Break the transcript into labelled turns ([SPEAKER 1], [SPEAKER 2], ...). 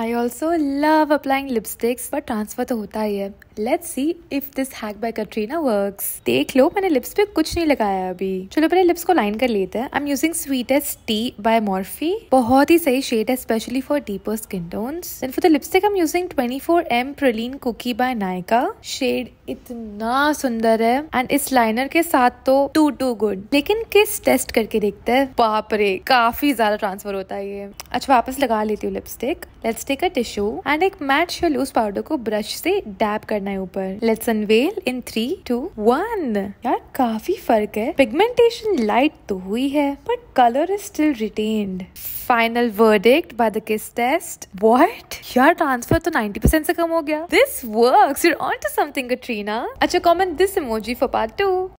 [SPEAKER 1] I also love applying lipsticks but transfer to hota Let's see if this hack by Katrina works. Dekh lo, maine lips pe kuch nahi lagaya abhi. Chalo pehle lips ko line kar lete I'm using Sweetest Tea by Morphe. Bahut hi sahi shade especially for deeper skin tones. Then for the lipstick I'm using 24M Praline Cookie by Nykaa. Shade इतना सुंदर है and इस liner के साथ तो to to good लेकिन किस test करके देखते हैं बाप रे काफी ज्यादा ट्रांसफर होता है ये अच्छा वापस लगा लेती हूँ lipstick let's take a tissue and एक मैट या लूज पाउडर को ब्रश से डैप करना है ऊपर let's unveil in three two one यार काफी फर्क है पिगमेंटेशन लाइट तो हुई है but color is still retained. Final verdict by the kiss test. What? यार ट्रांसफर तो 90% से कम हो गया. This works. You're onto something, Katrina. अच्छा comment this emoji for part two.